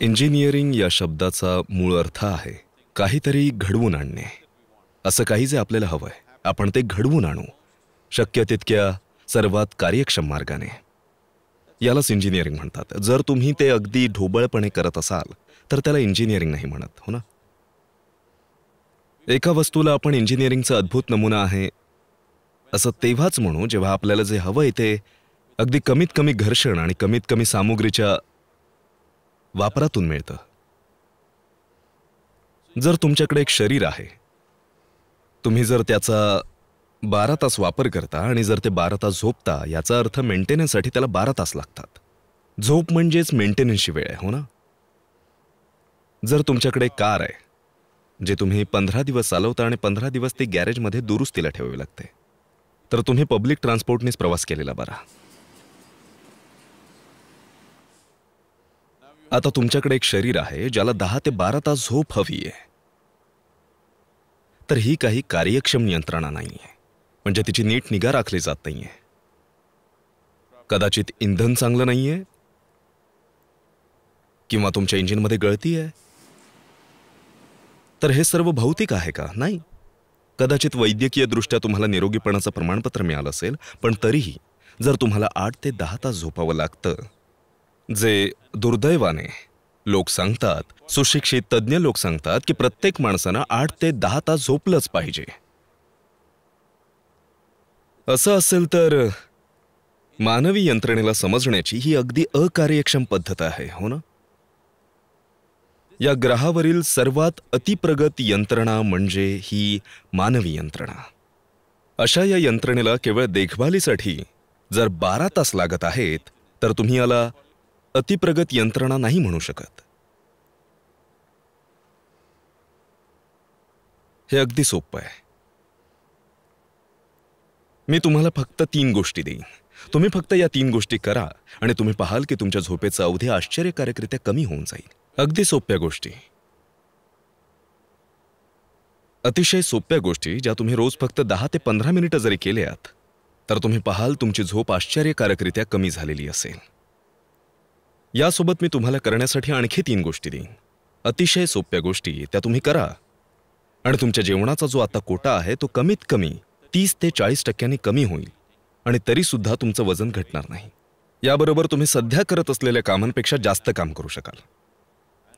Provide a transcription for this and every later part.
engineering या शब्दाचा मूळ अर्थ आहे काहीतरी घडवून आणणे असं काही जे आपल्याला हवंय आपण ते घडवून आणू शक्य तितक्या सर्वात कार्यक्षम मार्गाने यालाच इंजिनिअरिंग म्हणतात जर तुम्ही ते अगदी ढोबळपणे करत असाल तर त्याला इंजिनिअरिंग नाही म्हणत हो ना एका वस्तूला आपण इंजिनिअरिंगचा अद्भुत नमुना आहे असं तेव्हाच म्हणू जेव्हा आपल्याला जे हवं आहे ते अगदी कमीत कमी घर्षण आणि कमीत कमी सामुग्रीच्या वापरातून मिळतं जर तुमच्याकडे एक शरीर आहे तुम्ही जर त्याचा बारा तास वापर करता आणि जर ते बारा तास झोपता याचा अर्थ मेंटेनन्ससाठी त्याला बारा तास लागतात झोप म्हणजेच मेंटेनन्सची वेळ आहे हो ना जर तुमच्याकडे कार आहे जे तुम्ही पंधरा दिवस चालवता आणि पंधरा दिवस ती गॅरेजमध्ये दुरुस्तीला ठेवावी लागते तर तुम्ही पब्लिक ट्रान्सपोर्टनेच प्रवास केलेला बरा आता तुमच्याकडे एक शरीर आहे ज्याला दहा ते बारा तास झोप हवी आहे तर ही काही कार्यक्षम यंत्रणा नाही आहे म्हणजे तिची नीट निगा राखली जात नाही आहे कदाचित इंधन चांगलं नाही आहे किंवा तुमच्या इंजिनमध्ये गळती आहे तर हे सर्व भौतिक आहे का नाही कदाचित वैद्यकीय दृष्ट्या तुम्हाला निरोगीपणाचं प्रमाणपत्र मिळालं असेल पण तरीही जर तुम्हाला आठ ते दहा तास झोपावं लागतं जे दुर्दैवाने लोक सांगतात सुशिक्षित तज्ज्ञ लोक सांगतात की प्रत्येक माणसानं आठ ते दहा तास झोपलंच पाहिजे असं असेल तर मानवी यंत्रणेला समजण्याची ही अगदी अकार्यक्षम पद्धत आहे हो ना या ग्रहावरील सर्वात अतिप्रगत यंत्रणा म्हणजे ही मानवी यंत्रणा अशा या यंत्रणेला केवळ देखभालीसाठी जर बारा तास लागत आहेत तर तुम्ही याला अतिप्रगत यंत्रणा नाही म्हणू शकत हे अगदी सोपं आहे मी तुम्हाला फक्त तीन गोष्टी देईन तुम्ही फक्त या तीन गोष्टी करा आणि तुम्ही पाहाल की तुमच्या झोपेचं अवधी आश्चर्यकारकरित्या कमी होऊन जाईल अगदी सोप्या गोष्टी अतिशय सोप्या गोष्टी ज्या तुम्ही रोज फक्त दहा ते पंधरा मिनिटं जरी केल्यात तर तुम्ही पाहाल तुमची झोप आश्चर्यकारकरित्या कमी झालेली असेल यासोबत मी तुम्हाला करण्यासाठी आणखी तीन गोष्टी देईन अतिशय सोप्या गोष्टी त्या तुम्ही करा आणि तुमच्या जेवणाचा जो आता कोटा आहे तो कमीत कमी तीस ते चाळीस टक्क्यांनी कमी होईल आणि तरीसुद्धा तुमचं वजन घटणार नाही याबरोबर तुम्ही सध्या करत असलेल्या कामांपेक्षा जास्त काम करू शकाल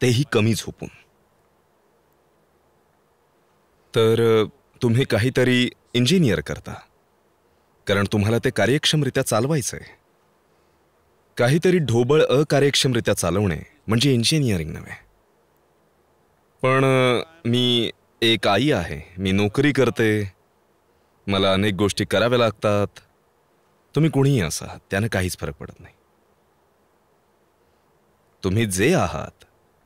तेही कमी झोपून तर तुम्ही काहीतरी इंजिनियर करता कारण तुम्हाला ते कार्यक्षमरित्या चालवायचं आहे काहीतरी ढोबळ अकार्यक्षमरित्या चालवणे म्हणजे इंजिनिअरिंग नव्हे पण मी एक आई आहे मी नोकरी करते मला अनेक गोष्टी कराव्या लागतात तुम्ही कुणीही असा त्यानं काहीच फरक पडत नाही तुम्ही जे आहात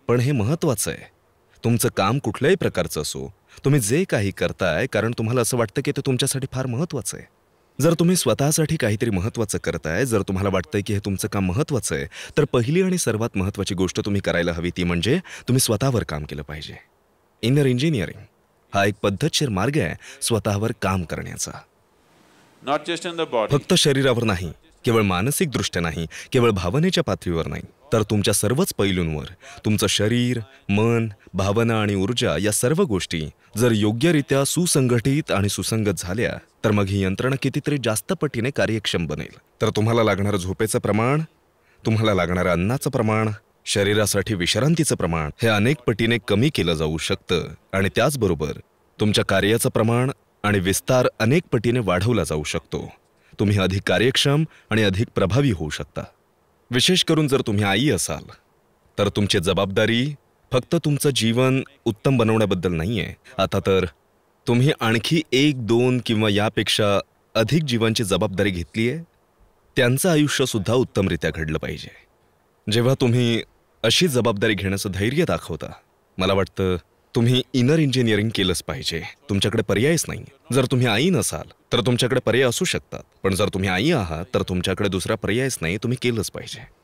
पण हे महत्वाचं आहे तुमचं काम कुठल्याही प्रकारचं असो तुम्ही जे काही करताय कारण तुम्हाला असं वाटतं की ते तुमच्यासाठी फार महत्वाचं आहे जर तुम्ही स्वतःसाठी काहीतरी महत्त्वाचं करताय जर तुम्हाला वाटतंय की हे तुमचं काम महत्त्वाचं आहे तर पहिली आणि सर्वात महत्त्वाची गोष्ट तुम्ही करायला हवी ती म्हणजे तुम्ही स्वतःवर काम केलं पाहिजे इनर इंजिनिअरिंग हा एक पद्धतशीर मार्ग आहे स्वतःवर काम करण्याचा फक्त शरीरावर नाही केवळ मानसिकदृष्ट्या नाही केवळ भावनेच्या पातळीवर नाही तर तुमच्या सर्वच पैलूंवर तुमचं शरीर मन भावना आणि ऊर्जा या सर्व गोष्टी जर योग्यरित्या सुसंघटित आणि सुसंगत झाल्या तर मग ही यंत्रणा कितीतरी जास्त पटीने कार्यक्षम बनेल तर तुम्हाला लागणारं झोपेचं प्रमाण तुम्हाला लागणारं अन्नाचं प्रमाण शरीरासाठी विश्रांतीचं प्रमाण हे अनेक पटीने कमी केलं जाऊ शकतं आणि त्याचबरोबर तुमच्या कार्याचं प्रमाण आणि विस्तार अनेक पटीने वाढवला जाऊ शकतो तुम्ही अधिक कार्यक्षम आणि अधिक प्रभावी होऊ शकता विशेष करून जर तुम्ही आई असाल तर तुमची जबाबदारी फक्त तुमचं जीवन उत्तम बनवण्याबद्दल नाही आहे आता तर तुम्ही आणखी एक दोन किंवा यापेक्षा अधिक जीवांची जबाबदारी घेतली आहे त्यांचं आयुष्यसुद्धा उत्तमरित्या घडलं पाहिजे जेव्हा तुम्ही अशी जबाबदारी घेण्याचं धैर्य दाखवता मला वाटतं तुम्ही इनर इंजिनिअरिंग केलंच पाहिजे तुमच्याकडे पर्यायच नाही जर तुम्ही आई नसाल तर तुमच्याकडे पर्याय असू शकतात पण जर तुम्ही आई आहात तर तुमच्याकडे दुसरा पर्यायच नाही तुम्ही केलंच पाहिजे